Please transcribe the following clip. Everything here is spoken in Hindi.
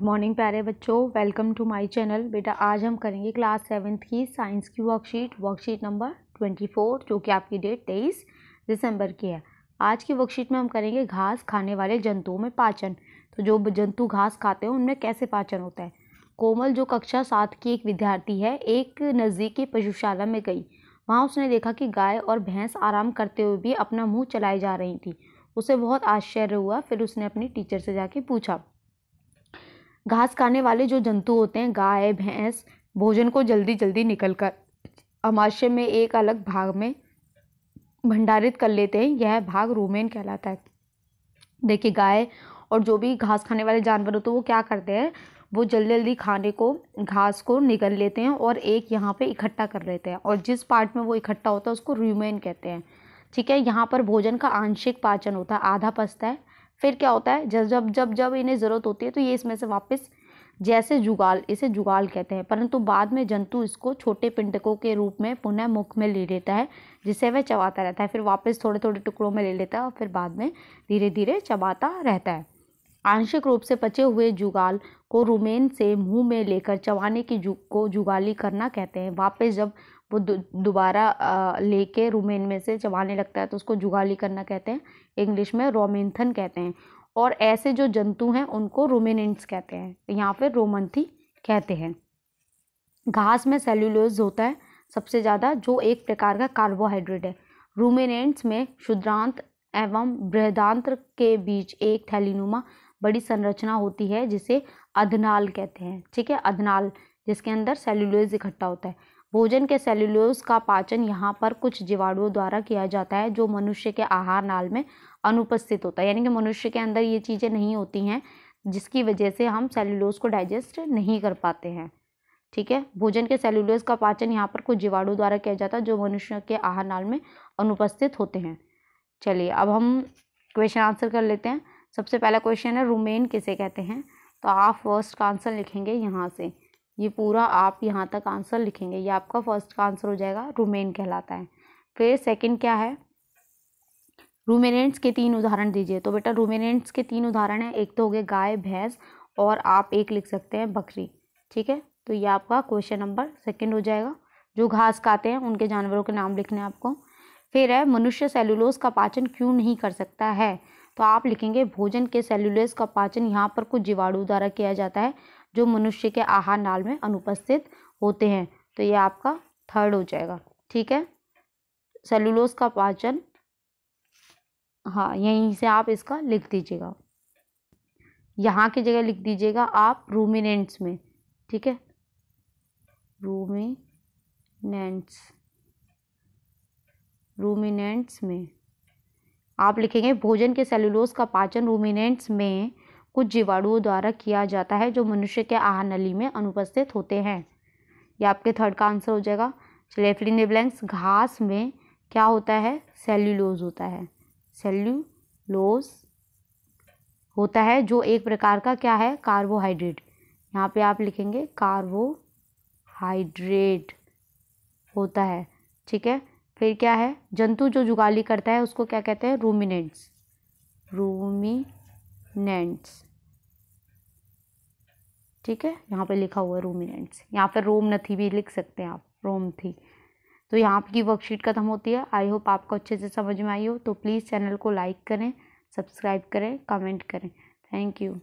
गुड मॉर्निंग प्यारे बच्चों वेलकम टू माय चैनल बेटा आज हम करेंगे क्लास सेवन्थ की साइंस की worksheet worksheet number twenty four जो कि आपकी डेट तेईस दिसंबर की है आज की वर्कशीट में हम करेंगे घास खाने वाले जंतुओं में पाचन तो जो जंतु घास खाते हैं उनमें कैसे पाचन होता है कोमल जो कक्षा सात की एक विद्यार्थी है एक नज़दीकी पशुशाला में गई वहाँ उसने देखा कि गाय और भैंस आराम करते हुए भी अपना मुँह चलाई जा रही थी उसे बहुत आश्चर्य हुआ फिर उसने अपनी टीचर से जाके पूछा घास खाने वाले जो जंतु होते हैं गाय भैंस भोजन को जल्दी जल्दी निकल कर अमाशय में एक अलग भाग में भंडारित कर लेते हैं यह भाग रूमेन कहलाता है देखिए गाय और जो भी घास खाने वाले जानवर होते हैं वो क्या करते हैं वो जल्दी जल्दी खाने को घास को निकल लेते हैं और एक यहाँ पे इकट्ठा कर लेते हैं और जिस पार्ट में वो इकट्ठा होता है उसको रूमेन कहते हैं ठीक है यहाँ पर भोजन का आंशिक पाचन होता है आधा पचता है फिर क्या होता है जब जब जब जब इन्हें ज़रूरत होती है तो ये इसमें से वापस जैसे जुगाल इसे जुगाल कहते हैं परंतु बाद में जंतु इसको छोटे पिंडकों के रूप में पुनः मुख में ले लेता है जिसे वह चबाता रहता है फिर वापस थोड़े थोड़े टुकड़ों में ले लेता है और फिर बाद में धीरे धीरे चबाता रहता है आंशिक रूप से पचे हुए जुगाल को रुमेन से मुंह में लेकर चबाने की जु को जुगाली करना कहते हैं वापस जब वो दोबारा लेके रुमेन में से चबाने लगता है तो उसको जुगाली करना कहते हैं इंग्लिश में रोमेंथन कहते हैं और ऐसे जो जंतु हैं उनको रोमेनेंट्स कहते हैं यहाँ पर रोमंथी कहते हैं घास में सेल्यूलोज होता है सबसे ज़्यादा जो एक प्रकार का कार्बोहाइड्रेट है रूमेनेंट्स में शुद्रांत एवं बृहदांत्र के बीच एक थैलीनुमा बड़ी संरचना होती है जिसे अधनाल कहते हैं ठीक है अधनाल जिसके अंदर सेल्यूलोज इकट्ठा होता है भोजन के सेल्यूलोज का पाचन यहाँ पर कुछ जीवाणुओं द्वारा किया जाता है जो मनुष्य के आहार नाल में अनुपस्थित होता है यानी कि मनुष्य के अंदर ये चीज़ें नहीं होती हैं जिसकी वजह से हम सेल्यूलोज को डाइजेस्ट नहीं कर पाते हैं ठीक है भोजन के सेल्यूलोज का पाचन यहाँ पर कुछ जीवाणु द्वारा किया जाता है जो मनुष्य के आहार नाल में अनुपस्थित होते हैं चलिए अब हम क्वेश्चन आंसर कर लेते हैं सबसे पहला क्वेश्चन है रूमेन किसे कहते हैं तो आप फर्स्ट का आंसर लिखेंगे यहाँ से ये पूरा आप यहाँ तक आंसर लिखेंगे ये आपका फर्स्ट का आंसर हो जाएगा रूमेन कहलाता है फिर सेकंड क्या है रूमेनेंट्स के तीन उदाहरण दीजिए तो बेटा रूमेनेंट्स के तीन उदाहरण हैं एक तो हो गए गाय भैंस और आप एक लिख सकते हैं बकरी ठीक है तो ये आपका क्वेश्चन नंबर सेकेंड हो जाएगा जो घास खाते हैं उनके जानवरों के नाम लिखने आपको फिर है मनुष्य सेलुलोज का पाचन क्यों नहीं कर सकता है तो आप लिखेंगे भोजन के सेलुलोज का पाचन यहाँ पर कुछ जीवाणु द्वारा किया जाता है जो मनुष्य के आहार नाल में अनुपस्थित होते हैं तो ये आपका थर्ड हो जाएगा ठीक है सेलुलोस का पाचन हाँ यहीं से आप इसका लिख दीजिएगा यहाँ की जगह लिख दीजिएगा आप रूमिनेंट्स में ठीक है रूमिनेंट्स रूमिनेंट्स में आप लिखेंगे भोजन के सेलुलोस का पाचन रूमिनेंट्स में कुछ जीवाणुओं द्वारा किया जाता है जो मनुष्य के आहार नली में अनुपस्थित होते हैं ये आपके थर्ड का आंसर हो जाएगा चलिए फिलिंग घास में क्या होता है सेल्यूलोज होता है सेल्यूलोज होता है जो एक प्रकार का क्या है कार्बोहाइड्रेट यहाँ पे आप लिखेंगे कार्बोहाइड्रेट होता है ठीक है फिर क्या है जंतु जो जुगाली करता है उसको क्या कहते हैं रूमिनेट्स रूमी रूमिनेंट्स ठीक है यहाँ पे लिखा हुआ है रूमिनेंट्स यहाँ पर रोम नथी भी लिख सकते हैं आप रोम थी तो यहाँ की वर्कशीट खत्म होती है आई होप आपको अच्छे से समझ में आई हो तो प्लीज़ चैनल को लाइक करें सब्सक्राइब करें कमेंट करें थैंक यू